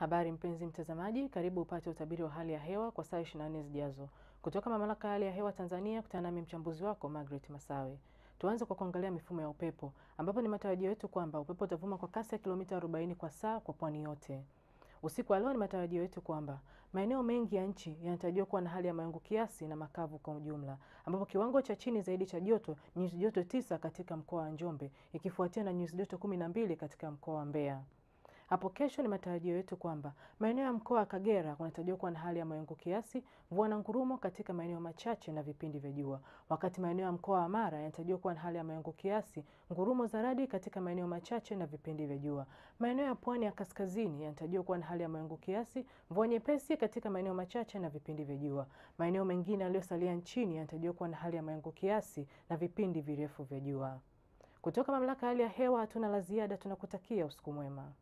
Habari mpenzi mtazamaji, karibu upate utabiri wa hali ya hewa kwa saa 24 zijazo kutoka mamlaka ya hali ya hewa Tanzania. Kutana nami mchambuzi wako Margaret Masawe. Tuanze kwa kuangalia mifumo ya upepo, ambapo ni matarajio yetu kwamba upepo utavuma kwa kasi ya kilomita 40 kwa saa kwa pwani yote. Usiku wa leo ni matarajio yetu kwamba maeneo mengi ya nchi yanatarajiwa kuwa na hali ya mawingu kiasi na makavu kwa ujumla, ambapo kiwango cha chini zaidi cha joto nyuzi joto tisa katika mkoa wa Njombe, ikifuatia na nyuzi joto 12 katika mkoa wa Mbeya. Hapo kesho ni matarajio yetu kwamba maeneo ya mkoa wa Kagera kunatarajiwa kuwa na hali ya mawingu kiasi, mvua na ngurumo katika maeneo machache na vipindi vya jua, wakati maeneo ya mkoa wa Mara yanatarajiwa kuwa na hali ya mawingu kiasi, ngurumo za radi katika maeneo machache na vipindi vya jua. Maeneo ya pwani ya kaskazini yanatarajiwa kuwa na hali ya mawingu kiasi, mvua nyepesi katika maeneo machache na vipindi vya jua. Maeneo mengine yaliyosalia nchini yanatarajiwa kuwa na hali ya mawingu kiasi na vipindi virefu vya jua. Kutoka mamlaka ya hali ya hewa hatuna la ziada, tunakutakia usiku mwema.